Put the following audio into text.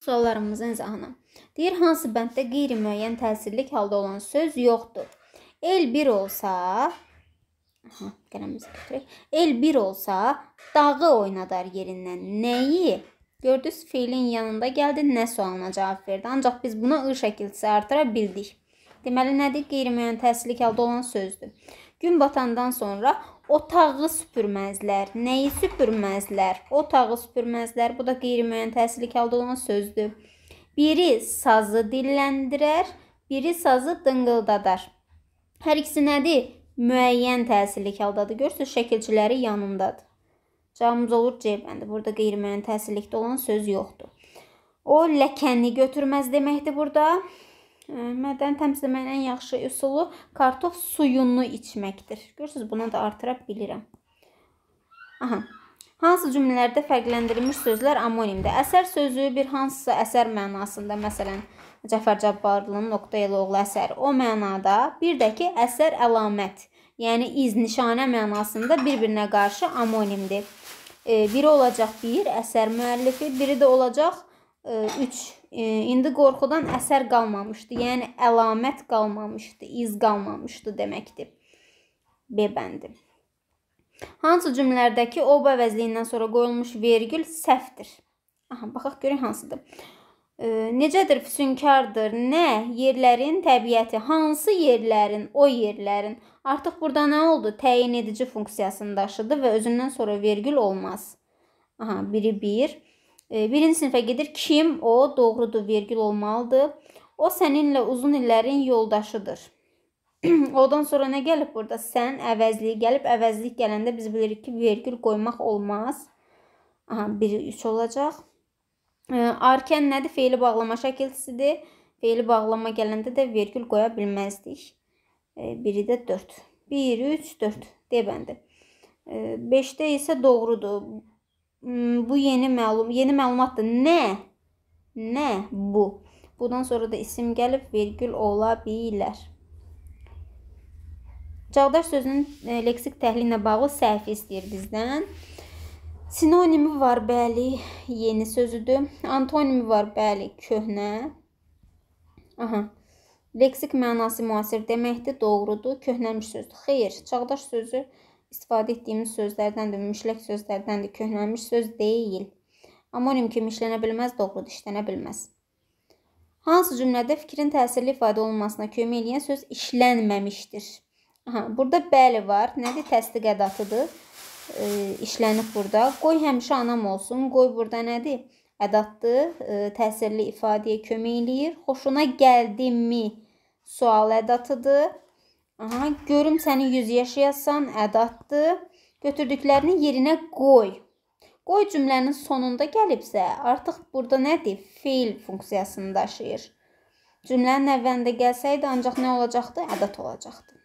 Suallarımızın izahına. Deyir, hansı bənddə qeyri-müəyyən təsirlik halda olan söz yoxdur? El 1 olsa, aha, qələmizi götürək. El 1 olsa, dağı oynadar yerindən. Nəyi? Gördünüz, fiilin yanında gəldi, nə sualına cavab verdi. Ancaq biz buna ı şəkilçisi artıra bildik. Deməli, nədir? Qeyri-müəyyən təsirlik halda olan sözdür. Gün batandan sonra otağı süpürməzlər. Nəyi süpürməzlər? Otağı süpürməzlər. Bu da qeyri-müəyyən təsirlik halda olan sözdür. Biri sazı dilləndirər, biri sazı dınqıldadar. Hər ikisi nədir? Müəyyən təsirlik haldadır. Görürsüz, şəkilçiləri yanındadır. Cavabımız olur C bəndi. Burada qeyri-müəyyən təsirlikdə olan söz yoxdur. O ləkəni götürməz deməkdir burada. Mədəni təmizləməyin ən yaxşı üsulu kartof suyunu içməkdir. Görürsüz, buna da artıra bilirəm. Aha. Hansı cümlələrdə fərqləndirilmiş sözlər amonimdir? Əsər sözü bir hansısa əsər mənasında, məsələn, Cəfər Cabbarlının nöqtə ilə oğlu əsəri. O mənada bir də ki, əsər əlamət, yəni iz, nişanə mənasında bir-birinə qarşı amonimdir. E, biri olacaq bir əsər müəllifi, biri də olacaq e, üç E, indi qorxudan əsər qalmamışdı. Yəni əlamət qalmamışdı, iz qalmamışdı deməkdir. B bəndi. Hansı cümlələrdəki o əvəzliyindən sonra qoyulmuş vergül səhvdir? Aha, baxaq görək hansıdır. E, necədir füsunkardır? Nə? Yerlərin təbiəti. Hansı yerlərin? O yerlərin. Artıq burada nə oldu? Təyin edici funksiyasını daşıdı və özündən sonra vergül olmaz. Aha, biri 1. Bir. Birinci sinifə gedir. Kim? O doğrudur, vergül olmalıdır. O səninlə uzun illərin yoldaşıdır. Odan sonra nə gəlib burada? Sən əvəzliyi gəlib, əvəzlik gələndə biz bilirik ki, vergül qoymaq olmaz. Aha, 1 3 olacaq. Arkən nədir? Feili bağlama şəkilçisidir. Feili bağlama gələndə də vergül qoya bilməzdik. Biri də 4. 1 3 4 D bəndi. 5-də isə doğrudur. Hmm, bu yeni məlum, yeni məlumatdır. Nə? Nə bu? Bundan sonra da isim gəlib vergül ola bilər. Çağdaş sözünün e, leksik təhlilinə bağlı səhv istəyir bizdən. Sinonimi var, bəli, yeni sözüdür. Antonimi var, bəli, köhnə. Aha. Leksik mənası müasir deməkdir, doğrudur. Köhnəmiş sözdür. Xeyr, çağdaş sözü istifadə etdiyimiz sözlərdəndir, müşləq sözlərdəndir, köhnəlmiş söz deyil. Amonim kimi işlənə bilməz, doğrudur, işlənə bilməz. Hansı cümlədə fikrin təsirli ifadə olunmasına kömək edən söz işlənməmişdir? Aha, burada bəli var. Nədir? Təsdiq ədatıdır. E, işlənib burada. Qoy həmişə anam olsun. Qoy burada nədir? Ədatdır. E, təsirli ifadəyə kömək eləyir. Xoşuna gəldimi? Sual ədatıdır. Aha, görüm səni 100 yaşayasan, ədatdır. Götürdüklərini yerinə qoy. Qoy cümlənin sonunda gəlibsə, artıq burada nədir? Feil funksiyasını daşıyır. Cümlənin əvvəlində gəlsəydi, ancaq nə olacaqdı? Ədat olacaqdı.